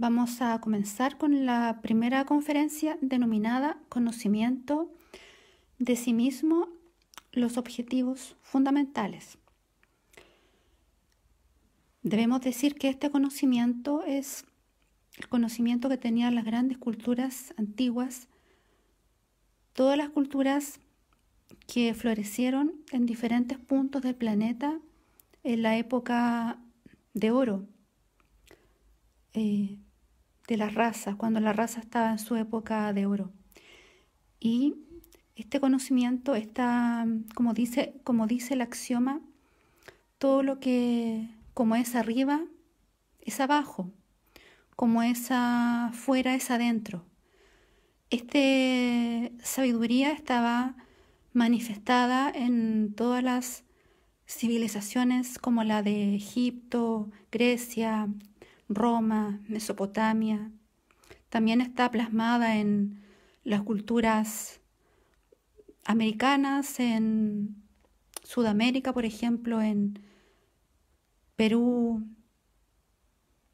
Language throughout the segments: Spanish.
Vamos a comenzar con la primera conferencia denominada Conocimiento de sí mismo, los objetivos fundamentales. Debemos decir que este conocimiento es el conocimiento que tenían las grandes culturas antiguas, todas las culturas que florecieron en diferentes puntos del planeta en la época de oro. Eh, de las razas, cuando la raza estaba en su época de oro. Y este conocimiento está, como dice, como dice el axioma, todo lo que como es arriba, es abajo, como es afuera, es adentro. Esta sabiduría estaba manifestada en todas las civilizaciones como la de Egipto, Grecia, Roma, Mesopotamia. También está plasmada en las culturas americanas, en Sudamérica, por ejemplo, en Perú,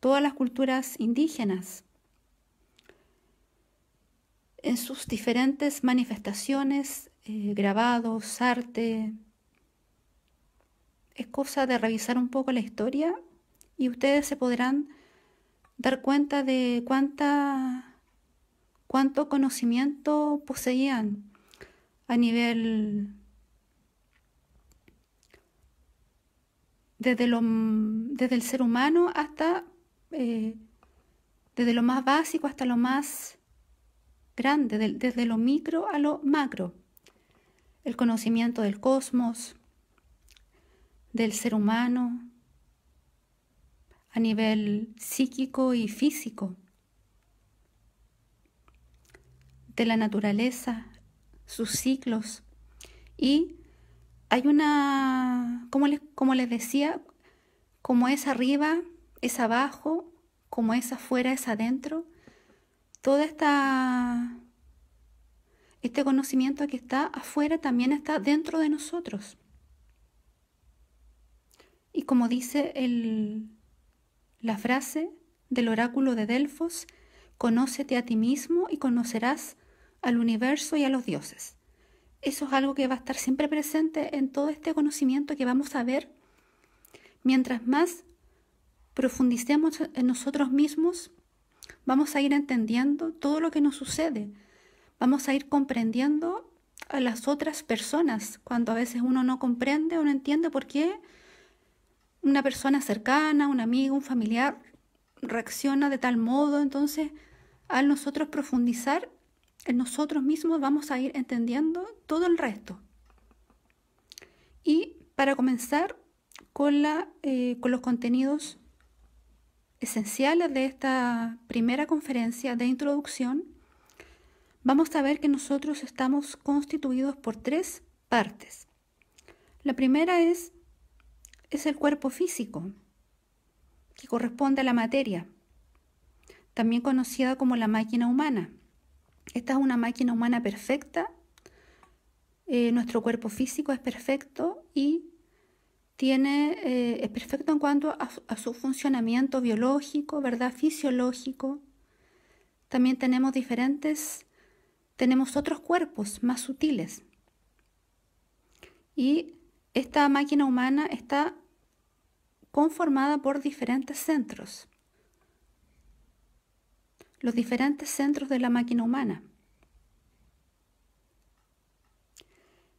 todas las culturas indígenas, en sus diferentes manifestaciones, eh, grabados, arte. Es cosa de revisar un poco la historia y ustedes se podrán dar cuenta de cuánta, cuánto conocimiento poseían a nivel desde, lo, desde el ser humano hasta, eh, desde lo más básico hasta lo más grande, desde lo micro a lo macro. El conocimiento del cosmos, del ser humano, a nivel psíquico y físico, de la naturaleza, sus ciclos. Y hay una, como les, como decía, como es arriba, es abajo, como es afuera, es adentro. todo esta este conocimiento que está afuera también está dentro de nosotros. Y como dice el, la frase del oráculo de Delfos, conócete a ti mismo y conocerás al universo y a los dioses. Eso es algo que va a estar siempre presente en todo este conocimiento que vamos a ver. Mientras más profundicemos en nosotros mismos, vamos a ir entendiendo todo lo que nos sucede. Vamos a ir comprendiendo a las otras personas cuando a veces uno no comprende o no entiende por qué una persona cercana, un amigo, un familiar reacciona de tal modo, entonces al nosotros profundizar en nosotros mismos vamos a ir entendiendo todo el resto. Y para comenzar con, la, eh, con los contenidos esenciales de esta primera conferencia de introducción, vamos a ver que nosotros estamos constituidos por tres partes. La primera es es el cuerpo físico, que corresponde a la materia, también conocida como la máquina humana. Esta es una máquina humana perfecta, eh, nuestro cuerpo físico es perfecto y tiene, eh, es perfecto en cuanto a, a su funcionamiento biológico, ¿verdad? Fisiológico. También tenemos diferentes, tenemos otros cuerpos más sutiles. Y esta máquina humana está conformada por diferentes centros. Los diferentes centros de la máquina humana.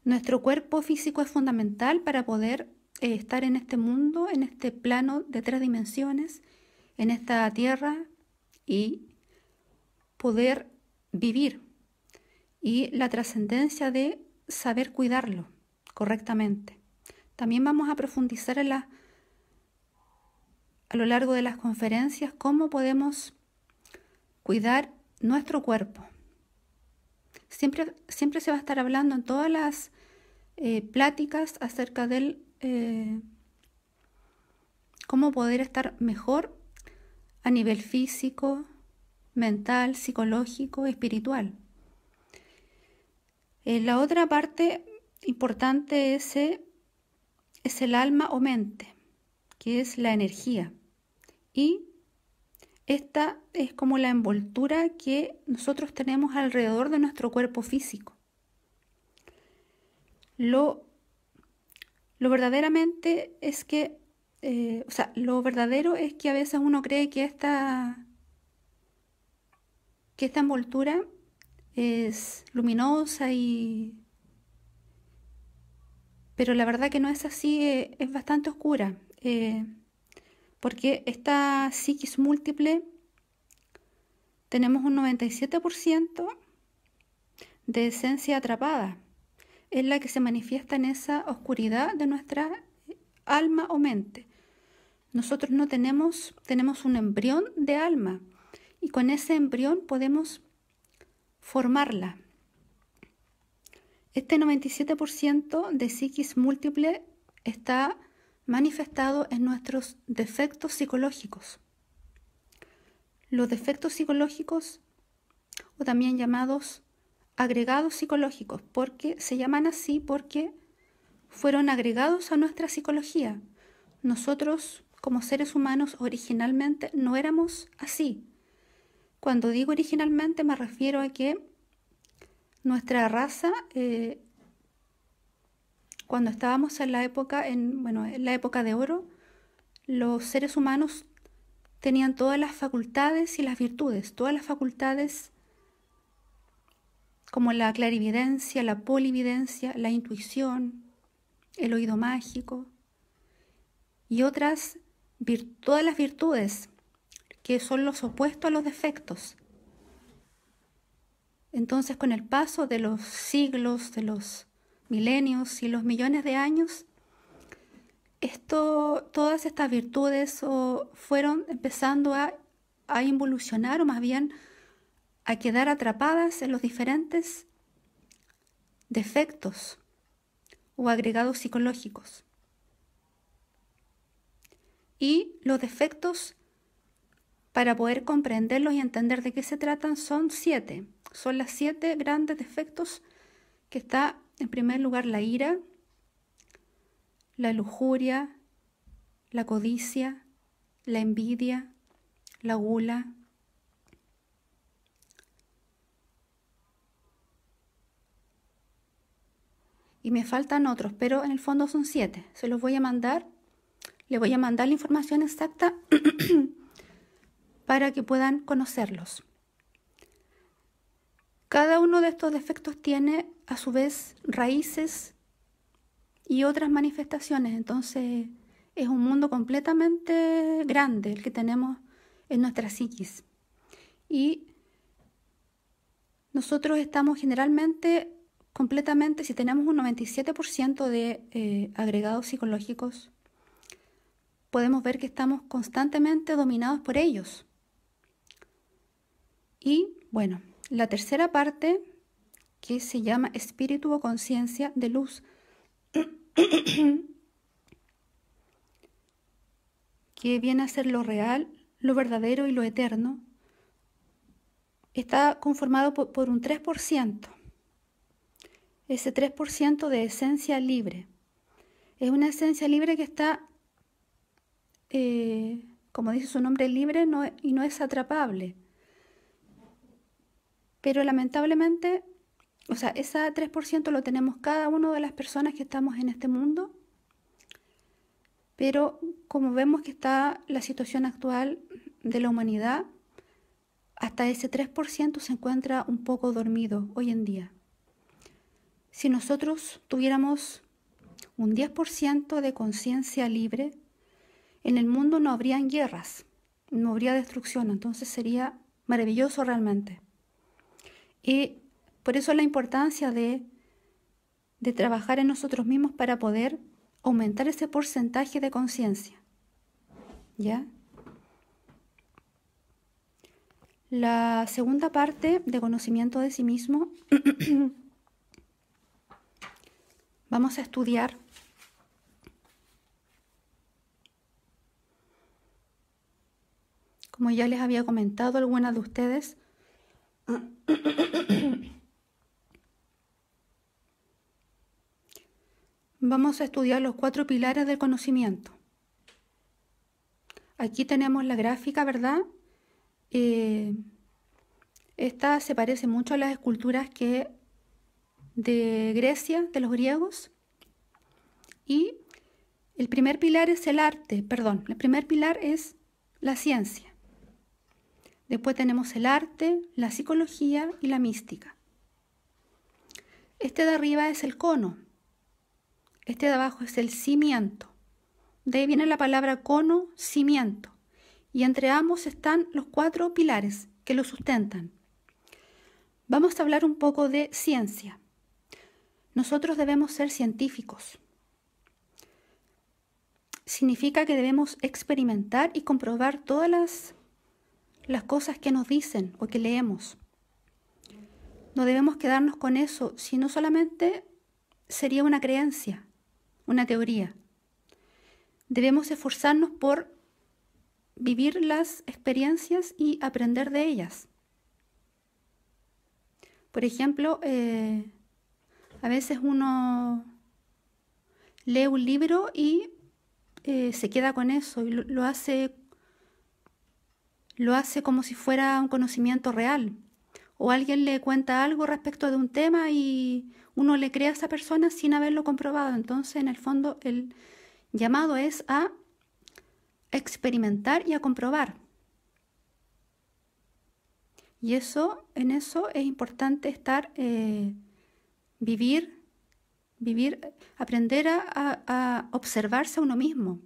Nuestro cuerpo físico es fundamental para poder eh, estar en este mundo, en este plano de tres dimensiones, en esta tierra y poder vivir y la trascendencia de saber cuidarlo correctamente. También vamos a profundizar en las a lo largo de las conferencias cómo podemos cuidar nuestro cuerpo. Siempre, siempre se va a estar hablando en todas las eh, pláticas acerca del eh, cómo poder estar mejor a nivel físico, mental, psicológico, espiritual. Eh, la otra parte importante es, es el alma o mente, que es la energía y esta es como la envoltura que nosotros tenemos alrededor de nuestro cuerpo físico. Lo, lo verdaderamente es que, eh, lo verdadero es que a veces uno cree que esta, que esta envoltura es luminosa y... Pero la verdad que no es así, eh, es bastante oscura. Eh, porque esta psiquis múltiple tenemos un 97% de esencia atrapada, es la que se manifiesta en esa oscuridad de nuestra eh, alma o mente. Nosotros no tenemos, tenemos un embrión de alma y con ese embrión podemos formarla. Este 97% de psiquis múltiple está manifestado en nuestros defectos psicológicos. Los defectos psicológicos, o también llamados agregados psicológicos, porque se llaman así porque fueron agregados a nuestra psicología. Nosotros, como seres humanos, originalmente no éramos así. Cuando digo originalmente me refiero a que nuestra raza eh, cuando estábamos en la época, en, bueno, en la época de oro, los seres humanos tenían todas las facultades y las virtudes, todas las facultades como la clarividencia, la polividencia, la intuición, el oído mágico y otras, todas las virtudes que son los opuestos a los defectos. Entonces, con el paso de los siglos, de los milenios y los millones de años, esto, todas estas virtudes fueron empezando a, a involucionar o más bien a quedar atrapadas en los diferentes defectos o agregados psicológicos. Y los defectos, para poder comprenderlos y entender de qué se tratan, son siete. Son las siete grandes defectos que está en primer lugar, la ira, la lujuria, la codicia, la envidia, la gula. Y me faltan otros, pero en el fondo son siete. Se los voy a mandar. Le voy a mandar la información exacta para que puedan conocerlos. Cada uno de estos defectos tiene a su vez raíces y otras manifestaciones, entonces es un mundo completamente grande el que tenemos en nuestra psiquis. Y nosotros estamos generalmente completamente, si tenemos un 97% de eh, agregados psicológicos, podemos ver que estamos constantemente dominados por ellos. Y bueno, la tercera parte, que se llama espíritu o conciencia de luz, que viene a ser lo real, lo verdadero y lo eterno, está conformado por, un 3%. Ese 3% de esencia libre. Es una esencia libre que está, eh, como dice su nombre, libre y no es atrapable pero lamentablemente, o sea, ese 3% lo tenemos cada una de las personas que estamos en este mundo. Pero como vemos que está la situación actual de la humanidad, hasta ese 3% se encuentra un poco dormido hoy en día. Si nosotros tuviéramos un 10% de conciencia libre, en el mundo no habrían guerras, no habría destrucción, entonces sería maravilloso realmente. Y por eso la importancia de, trabajar en nosotros mismos para poder aumentar ese porcentaje de conciencia. ¿Ya? La segunda parte de conocimiento de sí mismo, vamos a estudiar Como ya les había comentado algunas de ustedes, Vamos a estudiar los cuatro pilares del conocimiento. Aquí tenemos la gráfica, ¿verdad? Eh, esta se parece mucho a las esculturas que de Grecia, de los griegos. Y el primer pilar es el arte, perdón, el primer pilar es la ciencia. Después tenemos el arte, la psicología y la mística. Este de arriba es el cono. Este de abajo es el cimiento. De ahí viene la palabra cono, cimiento. Y entre ambos están los cuatro pilares que lo sustentan. Vamos a hablar un poco de ciencia. Nosotros debemos ser científicos. Significa que debemos experimentar y comprobar todas las las cosas que nos dicen o que leemos. No debemos quedarnos con eso, sino solamente sería una creencia, una teoría. Debemos esforzarnos por vivir las experiencias y aprender de ellas. Por ejemplo, eh, a veces uno lee un libro y eh, se queda con eso y lo, lo hace lo hace como si fuera un conocimiento real. O alguien le cuenta algo respecto de un tema y uno le cree a esa persona sin haberlo comprobado. Entonces, en el fondo, el llamado es a experimentar y a comprobar. Y eso, en eso es importante estar, eh, vivir, vivir, aprender a, observarse a uno mismo.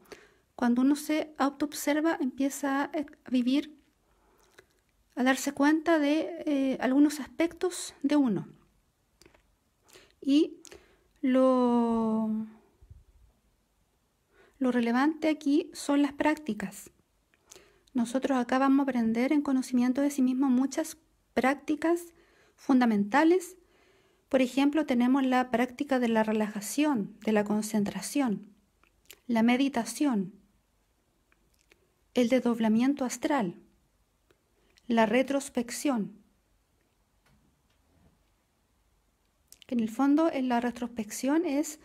Cuando uno se autoobserva, empieza a vivir a darse cuenta de eh, algunos aspectos de uno. Y lo, lo relevante aquí son las prácticas. Nosotros acá vamos a aprender en conocimiento de sí mismo muchas prácticas fundamentales. Por ejemplo, tenemos la práctica de la relajación, de la concentración, la meditación, el desdoblamiento astral, la retrospección. en el fondo eh, la retrospección es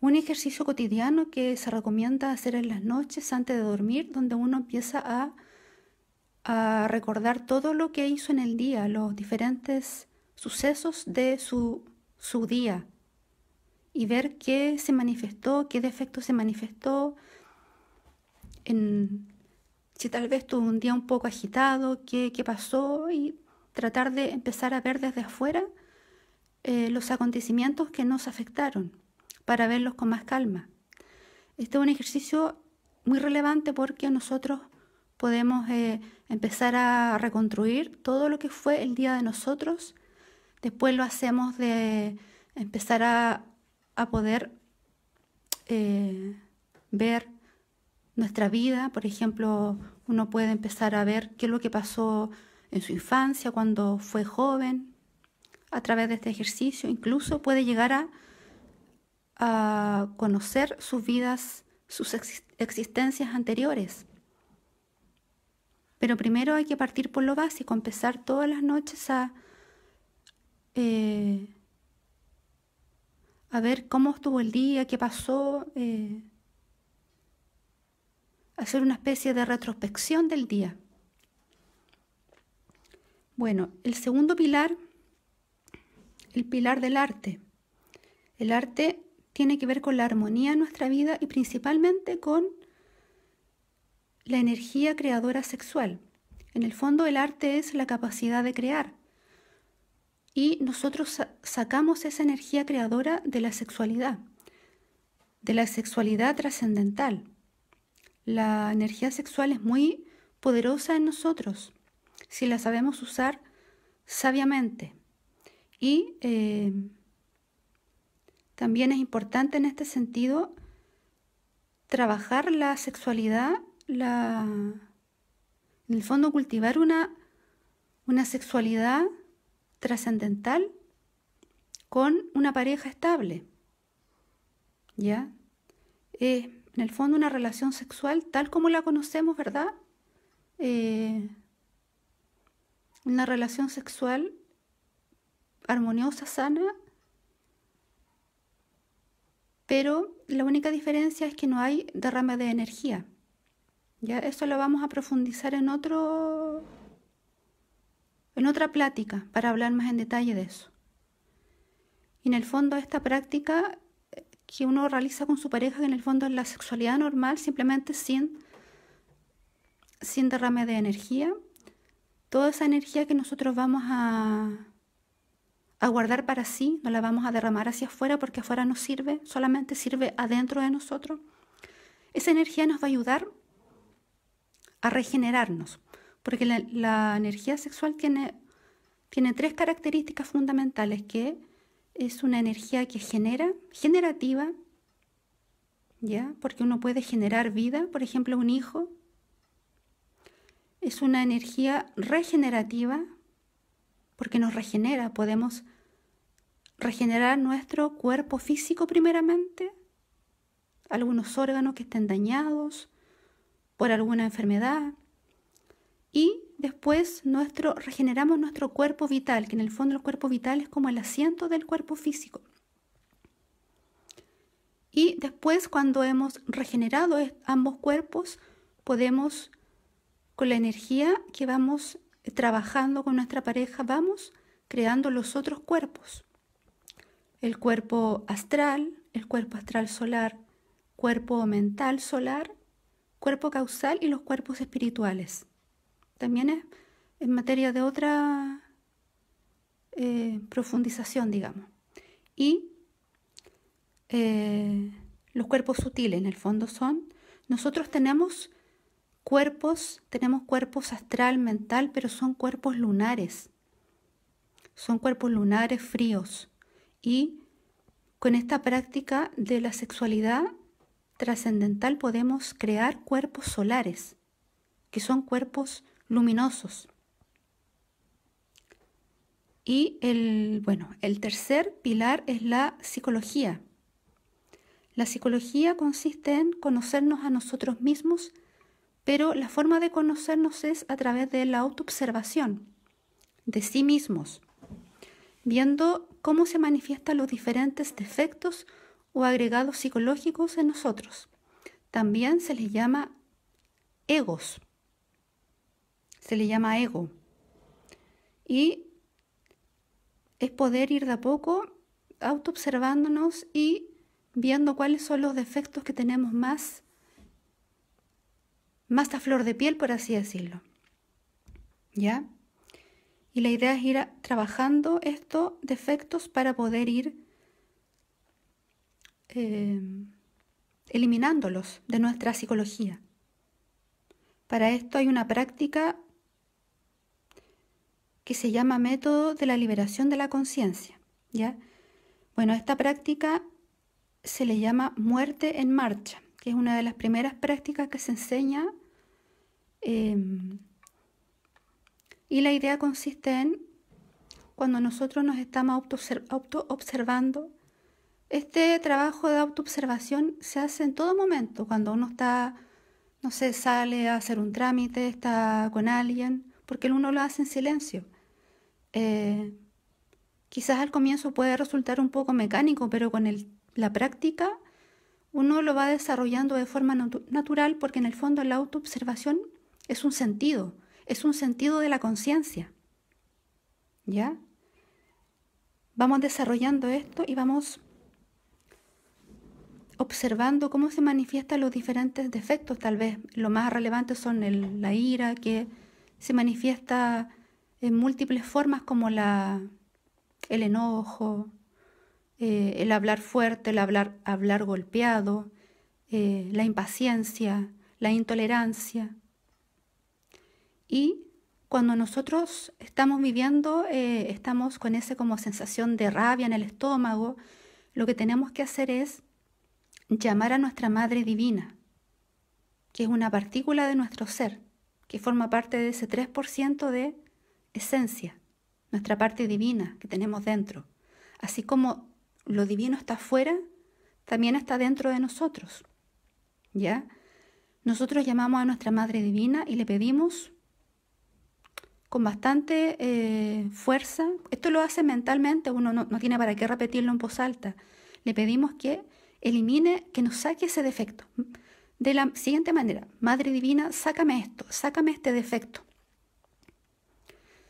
un ejercicio cotidiano que se recomienda hacer en las noches antes de dormir, donde uno empieza a, recordar todo lo que hizo en el día, los diferentes sucesos de su, su día y ver qué se manifestó, qué defecto se manifestó en, si tal vez tuve un día un poco agitado, qué, qué pasó y tratar de empezar a ver desde afuera eh, los acontecimientos que nos afectaron para verlos con más calma. Este es un ejercicio muy relevante porque nosotros podemos eh, empezar a reconstruir todo lo que fue el día de nosotros. Después lo hacemos de empezar a, a poder eh, ver nuestra vida. Por ejemplo, uno puede empezar a ver qué es lo que pasó en su infancia, cuando fue joven, a través de este ejercicio. Incluso puede llegar a, conocer sus vidas, sus existencias anteriores. Pero primero hay que partir por lo básico, empezar todas las noches a, eh, a ver cómo estuvo el día, qué pasó. Eh, hacer una especie de retrospección del día. Bueno, el segundo pilar, el pilar del arte. El arte tiene que ver con la armonía en nuestra vida y principalmente con la energía creadora sexual. En el fondo el arte es la capacidad de crear y nosotros sacamos esa energía creadora de la sexualidad, de la sexualidad trascendental. La energía sexual es muy poderosa en nosotros si la sabemos usar sabiamente. Y eh, también es importante en este sentido trabajar la sexualidad, la, en el fondo cultivar una, una sexualidad trascendental con una pareja estable. ¿Ya? en el fondo una relación sexual tal como la conocemos, ¿verdad? Eh, una relación sexual armoniosa, sana, pero la única diferencia es que no hay derrame de energía. Ya eso lo vamos a profundizar en otro en otra plática para hablar más en detalle de eso. Y en el fondo esta práctica que uno realiza con su pareja, que en el fondo es la sexualidad normal, simplemente sin, sin derrame de energía. Toda esa energía que nosotros vamos a, a guardar para sí, no la vamos a derramar hacia afuera porque afuera no sirve, solamente sirve adentro de nosotros. Esa energía nos va a ayudar a regenerarnos, porque la, la energía sexual tiene, tiene tres características fundamentales que es una energía que genera, generativa, ¿ya? Porque uno puede generar vida, por ejemplo, un hijo. Es una energía regenerativa, porque nos regenera, podemos regenerar nuestro cuerpo físico primeramente, algunos órganos que estén dañados por alguna enfermedad y después nuestro, regeneramos nuestro cuerpo vital, que en el fondo el cuerpo vital es como el asiento del cuerpo físico. Y después, cuando hemos regenerado ambos cuerpos, podemos, con la energía que vamos trabajando con nuestra pareja, vamos creando los otros cuerpos. El cuerpo astral, el cuerpo astral solar, cuerpo mental solar, cuerpo causal y los cuerpos espirituales también es en materia de otra eh, profundización, digamos. Y eh, los cuerpos sutiles, en el fondo, son, nosotros tenemos cuerpos, tenemos cuerpos astral, mental, pero son cuerpos lunares. Son cuerpos lunares fríos. Y con esta práctica de la sexualidad trascendental podemos crear cuerpos solares, que son cuerpos luminosos. Y el, bueno, el tercer pilar es la psicología. La psicología consiste en conocernos a nosotros mismos, pero la forma de conocernos es a través de la autoobservación de sí mismos, viendo cómo se manifiestan los diferentes defectos o agregados psicológicos en nosotros. También se les llama egos se le llama ego. Y es poder ir de a poco autoobservándonos y viendo cuáles son los defectos que tenemos más, más a flor de piel, por así decirlo. ¿Ya? Y la idea es ir trabajando estos defectos para poder ir eh, eliminándolos de nuestra psicología. Para esto hay una práctica que se llama método de la liberación de la conciencia, ¿ya? Bueno, esta práctica se le llama muerte en marcha, que es una de las primeras prácticas que se enseña em, y la idea consiste en cuando nosotros nos estamos auto-observando, este trabajo de autoobservación se hace en todo momento, cuando uno está, no sé, sale a hacer un trámite, está con alguien, porque uno lo hace en silencio. Eh, quizás al comienzo puede resultar un poco mecánico, pero con la práctica uno lo va desarrollando de forma natural porque en el fondo la autoobservación es un sentido, es un sentido de la conciencia. ¿Ya? Vamos desarrollando esto y vamos observando cómo se manifiestan los diferentes defectos. Tal vez lo más relevante son la ira que se manifiesta en múltiples formas como la, el enojo, eh, el hablar fuerte, el hablar, hablar golpeado, eh, la impaciencia, la intolerancia. Y cuando nosotros estamos viviendo, eh, estamos con esa como sensación de rabia en el estómago, lo que tenemos que hacer es llamar a nuestra Madre Divina, que es una partícula de nuestro ser, que forma parte de ese 3% de esencia, nuestra parte divina que tenemos dentro. Así como lo divino está afuera, también está dentro de nosotros. ¿Ya? Nosotros llamamos a nuestra Madre Divina y le pedimos con bastante eh, fuerza, esto lo hace mentalmente, uno no, no tiene para qué repetirlo en voz alta, le pedimos que elimine, que nos saque ese defecto. De la siguiente manera, Madre Divina, sácame esto, sácame este defecto.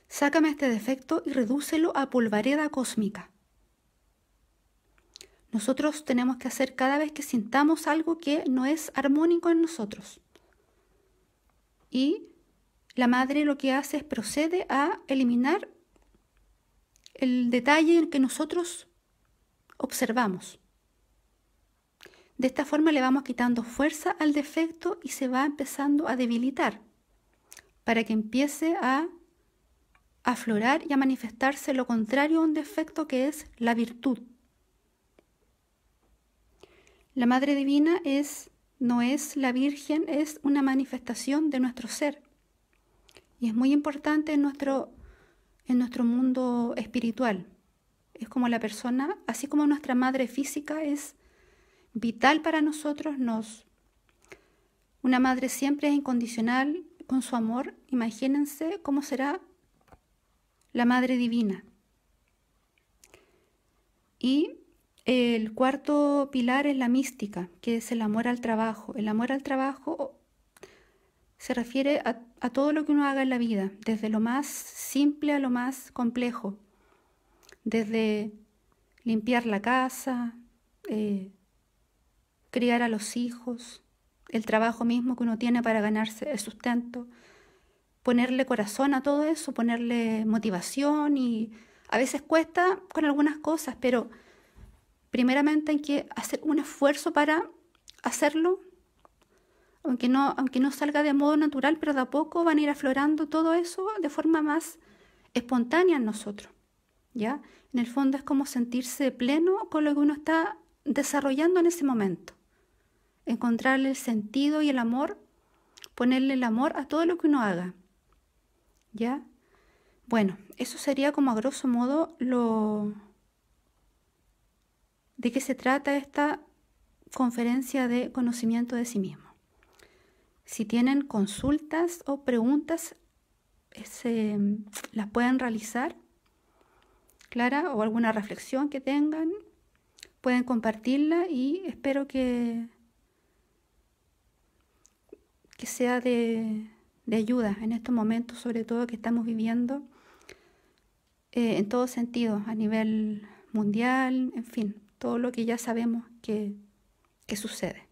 Sácame este defecto y redúcelo a polvareda cósmica. Nosotros tenemos que hacer cada vez que sintamos algo que no es armónico en nosotros. Y la madre lo que hace es procede a eliminar el detalle en que nosotros observamos. De esta forma le vamos quitando fuerza al defecto y se va empezando a debilitar para que empiece a aflorar y a manifestarse lo contrario a un defecto que es la virtud. La Madre Divina es, no es la Virgen, es una manifestación de nuestro ser. Y es muy importante en nuestro, en nuestro mundo espiritual. Es como la persona, así como nuestra madre física es vital para nosotros, nos una madre siempre es incondicional con su amor. Imagínense cómo será la Madre Divina. Y el cuarto pilar es la mística, que es el amor al trabajo. El amor al trabajo se refiere a, todo lo que uno haga en la vida, desde lo más simple a lo más complejo, desde limpiar la casa, eh, criar a los hijos, el trabajo mismo que uno tiene para ganarse el sustento, ponerle corazón a todo eso, ponerle motivación y a veces cuesta con algunas cosas, pero primeramente hay que hacer un esfuerzo para hacerlo, aunque no, aunque no salga de modo natural, pero de a poco van a ir aflorando todo eso de forma más espontánea en nosotros. ¿ya? En el fondo es como sentirse pleno con lo que uno está desarrollando en ese momento. Encontrarle el sentido y el amor, ponerle el amor a todo lo que uno haga. ¿ya? Bueno, eso sería como a grosso modo lo... de qué se trata esta conferencia de conocimiento de sí mismo. Si tienen consultas o preguntas, em, las pueden realizar, Clara, o alguna reflexión que tengan, pueden compartirla y espero que, que sea de, de ayuda en estos momentos, sobre todo que estamos viviendo eh, en todos sentidos, a nivel mundial, en fin, todo lo que ya sabemos que sucede.